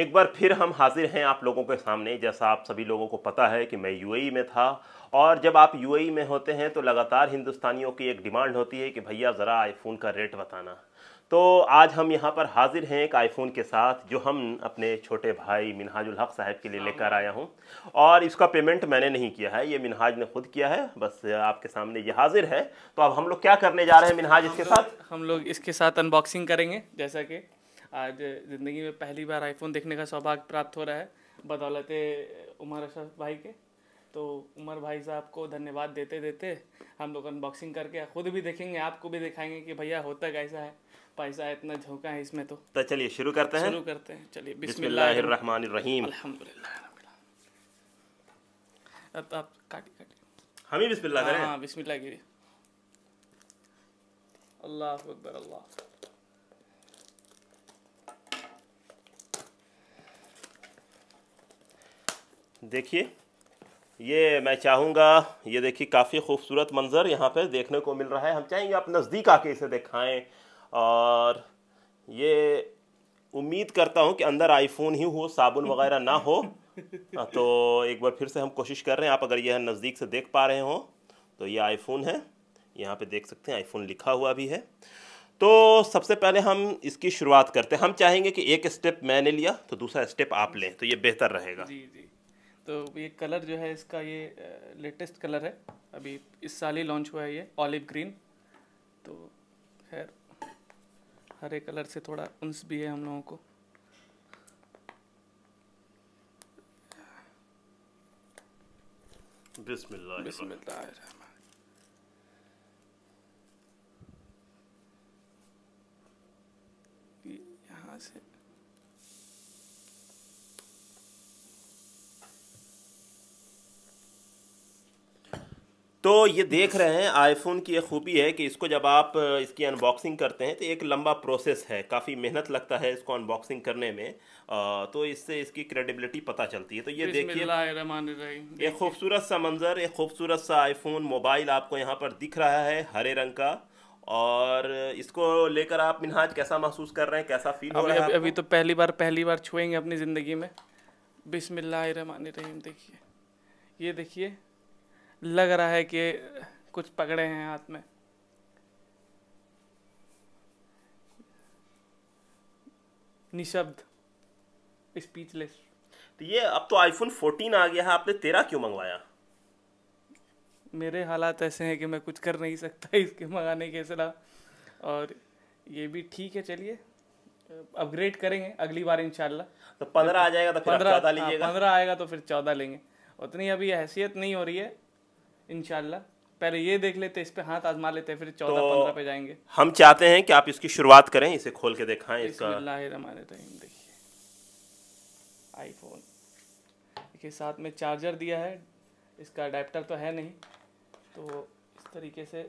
एक बार फिर हम हाजिर हैं आप लोगों के सामने जैसा आप सभी लोगों को पता है कि मैं यूएई e में था और जब आप यूएई e में होते हैं तो लगातार हिंदुस्तानियों की एक डिमांड होती है कि भैया ज़रा आईफोन का रेट बताना तो आज हम यहाँ पर हाजिर हैं एक आईफोन के साथ जो हम अपने छोटे भाई मिनहाजुल हक साहब के लिए हाँ। लेकर आया हूँ और इसका पेमेंट मैंने नहीं किया है ये मिनहाज ने खुद किया है बस आपके सामने ये हाजिर है तो अब हम लोग क्या करने जा रहे हैं मिनहाज इसके साथ हम लोग इसके साथ अनबॉक्सिंग करेंगे जैसा कि आज ज़िंदगी में पहली बार आईफोन देखने का सौभाग्य प्राप्त हो रहा है बदौलत उमर अशर भाई के तो उमर भाई साहब को धन्यवाद देते देते हम लोग अनबॉक्सिंग करके खुद भी देखेंगे आपको भी दिखाएंगे कि भैया होता कैसा है पैसा इतना झोंका है इसमें तो तो चलिए शुरू करते हैं शुरू करते हैं चलिए बिस्मिल्लाहिर्रहमानिर्रहीम अल्हम्दुलिल्लाह अब आप काटी काटी हम ही बिस्मिल्लाह करें हाँ बिस्मिल्लाह गिरी अल्लाह अकबर अल्लाह अकबर देखिए ये मैं चाहूँगा ये देखिए काफ़ी खूबसूरत मंज़र यहाँ पर देखने को मिल रहा है हम चाहेंगे आप नज़दीक आके इसे दिखाएं और ये उम्मीद करता हूँ कि अंदर आईफोन ही हो साबुन वगैरह ना हो तो एक बार फिर से हम कोशिश कर रहे हैं आप अगर यह नज़दीक से देख पा रहे हो तो ये आईफोन है यहाँ पे देख सकते हैं आईफोन लिखा हुआ भी है तो सबसे पहले हम इसकी शुरुआत करते हैं हम चाहेंगे कि एक स्टेप मैंने लिया तो दूसरा स्टेप आप लें तो ये बेहतर रहेगा जी जी तो ये कलर जो है इसका ये लेटेस्ट कलर है अभी इस साल ही लॉन्च हुआ है ये ऑलिव ग्रीन तो खैर हरे कलर से थोड़ा उन्स भी है हम लोगों को बिस्मिल्लाह बिस्मिल्लाह यहाँ से तो ये देख रहे हैं आईफोन की एक खूबी है कि इसको जब आप इसकी अनबॉक्सिंग करते हैं तो एक लंबा प्रोसेस है काफ़ी मेहनत लगता है इसको अनबॉक्सिंग करने में आ, तो इससे इसकी क्रेडिबिलिटी पता चलती है तो ये देखिए एक खूबसूरत सा मंज़र एक खूबसूरत सा आईफोन मोबाइल आपको यहाँ पर दिख रहा है हरे रंग का और इसको लेकर आप मिनहाज कैसा महसूस कर रहे हैं कैसा फील हो रहा है अभी तो पहली बार पहली बार छुएंगे अपनी ज़िंदगी में बिसमिल्लर रहीम देखिए ये देखिए लग रहा है कि कुछ पकड़े हैं हाथ में निशब्द स्पीचलेस तो ये अब तो आईफोन 14 आ गया है आपने तेरा क्यों मंगवाया मेरे हालात ऐसे हैं कि मैं कुछ कर नहीं सकता इसके मंगाने के सलाह और ये भी ठीक है चलिए अपग्रेड करेंगे अगली बार इंशाल्लाह तो पंद्रह आ जाएगा तो पंद्रह हाँ, पंद्रह आएगा तो फिर चौदह लेंगे उतनी अभी हैसियत नहीं हो रही है इनशाला पहले ये देख लेते इस पे हाथ आजमा लेते फिर चौदह तो पंद्रह पे जाएंगे हम चाहते हैं कि आप इसकी शुरुआत करें इसे खोल के दिखाएं इसका देखिए आईफोन देखिए साथ में चार्जर दिया है इसका अडेप्टर तो है नहीं तो इस तरीके से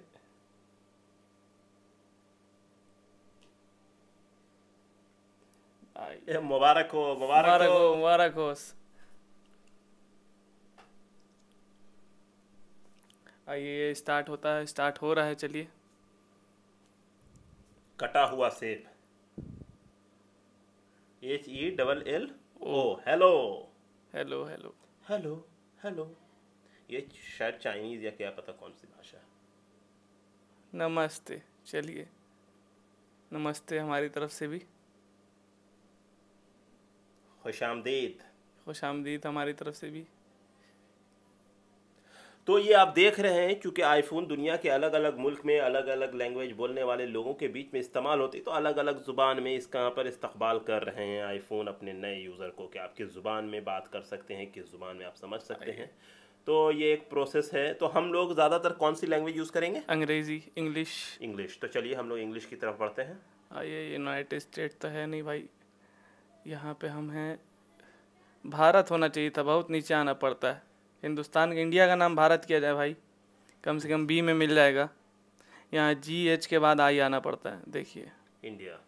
मुबारक हो मुबारक हो मुबारक हो ये स्टार्ट होता है स्टार्ट हो रहा है चलिए कटा हुआ सेब H E double L O hello hello hello hello hello ये शायद चाइनीज या क्या पता कौन सी भाषा नमस्ते चलिए नमस्ते हमारी तरफ से भी खुश आमदीद खुश आमदीद हमारी तरफ से भी तो ये आप देख रहे हैं क्योंकि आईफोन दुनिया के अलग अलग मुल्क में अलग अलग लैंग्वेज बोलने वाले लोगों के बीच में इस्तेमाल होती तो अलग अलग ज़ुबान में इसका यहाँ पर इस्तबाल कर रहे हैं आईफोन अपने नए यूज़र को कि आप किस ज़ुबान में बात कर सकते हैं किस ज़ुबान में आप समझ सकते हैं तो ये एक प्रोसेस है तो हम लोग ज़्यादातर कौन सी लैंग्वेज यूज़ करेंगे अंग्रेज़ी इंग्लिश इंग्लिश तो चलिए हम लोग इंग्लिश की तरफ बढ़ते हैं ये यूनाइटेड स्टेट तो है नहीं भाई यहाँ पे हम हैं भारत होना चाहिए था बहुत नीचे आना पड़ता है हिंदुस्तान इंडिया का नाम भारत किया जाए भाई कम से कम बी में मिल जाएगा यहाँ जी एच के बाद आई आना पड़ता है देखिए इंडिया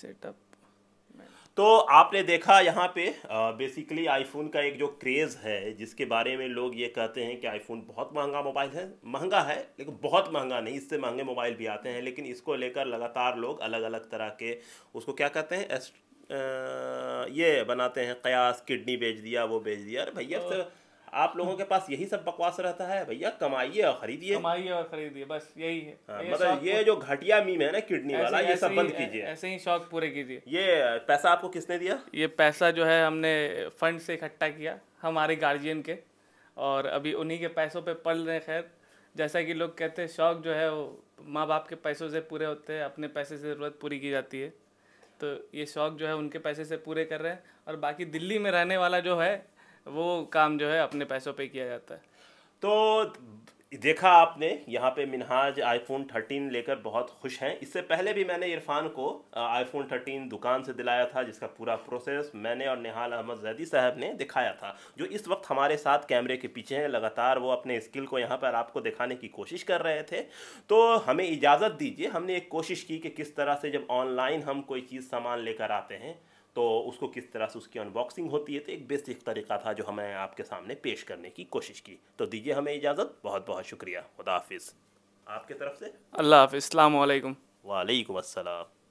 सेटअप तो आपने देखा यहाँ पे बेसिकली आईफोन का एक जो क्रेज़ है जिसके बारे में लोग ये कहते हैं कि आईफोन बहुत महंगा मोबाइल है महंगा है लेकिन बहुत महंगा नहीं इससे महंगे मोबाइल भी आते हैं लेकिन इसको लेकर लगातार लोग अलग अलग तरह के उसको क्या कहते हैं एस ये बनाते हैं कयास किडनी बेच दिया वो बेच दिया अरे भैया तो, आप लोगों के पास यही सब बकवास रहता है भैया कमाइए और खरीदिए कमाइए और खरीदिए बस यही है हाँ, मतलब ये जो घटिया मीम है ना किडनी वाला ये सब बंद कीजिए ऐसे ही शौक पूरे कीजिए ये पैसा आपको किसने दिया ये पैसा जो है हमने फंड से इकट्ठा किया हमारे गार्जियन के और अभी उन्हीं के पैसों पे पल रहे खैर जैसा कि लोग कहते हैं शौक जो है वो माँ बाप के पैसों से पूरे होते हैं अपने पैसे से ज़रूरत पूरी की जाती है तो ये शौक़ जो है उनके पैसे से पूरे कर रहे हैं और बाकी दिल्ली में रहने वाला जो है वो काम जो है अपने पैसों पे किया जाता है तो देखा आपने यहाँ पे मिनहाज आईफोन 13 लेकर बहुत खुश हैं इससे पहले भी मैंने इरफान को आईफोन 13 दुकान से दिलाया था जिसका पूरा प्रोसेस मैंने और निहाल अहमद जैदी साहब ने दिखाया था जो इस वक्त हमारे साथ कैमरे के पीछे हैं लगातार वो अपने स्किल को यहाँ पर आपको दिखाने की कोशिश कर रहे थे तो हमें इजाज़त दीजिए हमने एक कोशिश की कि किस तरह से जब ऑनलाइन हम कोई चीज़ सामान लेकर आते हैं तो उसको किस तरह से उसकी अनबॉक्सिंग होती है तो एक बेसिक तरीका था जो हमें आपके सामने पेश करने की कोशिश की तो दीजिए हमें इजाज़त बहुत बहुत शुक्रिया खुदा हाफिज़ आपके तरफ से अल्लाह हाफि वालेकुम वालेकुम असलम